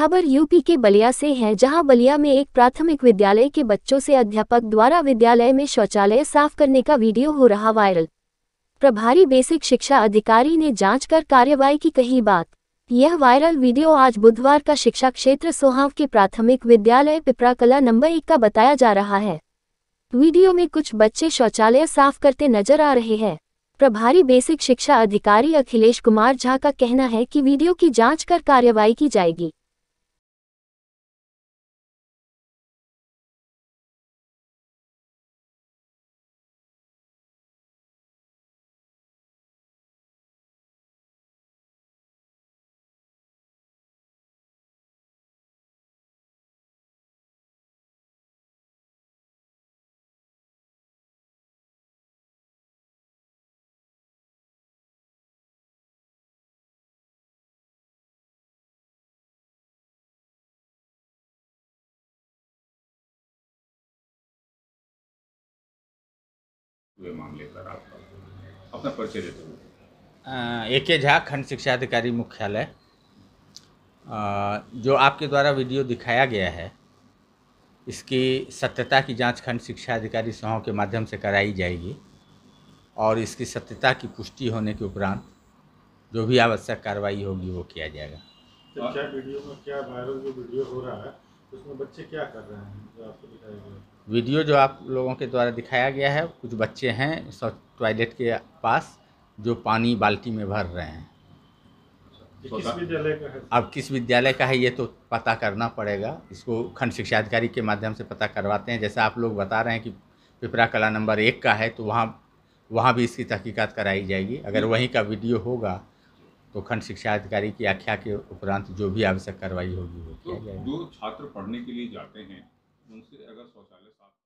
खबर यूपी के बलिया से है जहां बलिया में एक प्राथमिक विद्यालय के बच्चों से अध्यापक द्वारा विद्यालय में शौचालय साफ करने का वीडियो हो रहा वायरल प्रभारी बेसिक शिक्षा अधिकारी ने जांच कर कार्यवाही की कही बात यह वायरल वीडियो आज बुधवार का शिक्षा क्षेत्र सोहाव के प्राथमिक विद्यालय पिपरा कला नंबर एक का बताया जा रहा है वीडियो में कुछ बच्चे शौचालय साफ करते नजर आ रहे हैं प्रभारी बेसिक शिक्षा अधिकारी अखिलेश कुमार झा का कहना है कि वीडियो की जांच कर कार्यवाही की जाएगी हुए मामले पर आपका अपना परिचय देते हुए ए के झा खंड शिक्षा अधिकारी मुख्यालय जो आपके द्वारा वीडियो दिखाया गया है इसकी सत्यता की जांच खंड शिक्षा अधिकारी सहों के माध्यम से कराई जाएगी और इसकी सत्यता की पुष्टि होने के उपरांत जो भी आवश्यक कार्रवाई होगी वो किया जाएगा तो क्या वीडियो में क्या वायरल जो वीडियो हो रहा है उसमें बच्चे क्या कर रहे हैं जो आपको दिखाया गया वीडियो जो आप लोगों के द्वारा दिखाया गया है कुछ बच्चे हैं टॉयलेट के पास जो पानी बाल्टी में भर रहे हैं किस विद्यालय का है अब किस विद्यालय का है ये तो पता करना पड़ेगा इसको खंड शिक्षा अधिकारी के माध्यम से पता करवाते हैं जैसे आप लोग बता रहे हैं कि पिपरा कला नंबर एक का है तो वहाँ वहाँ भी इसकी तहकीकात कराई जाएगी अगर वहीं का वीडियो होगा तो खंड शिक्षा अधिकारी की आख्या के उपरांत जो भी आवश्यक कार्रवाई होगी वो किया तो जाएगा जो छात्र पढ़ने के लिए जाते हैं उनसे अगर शौचालय साफ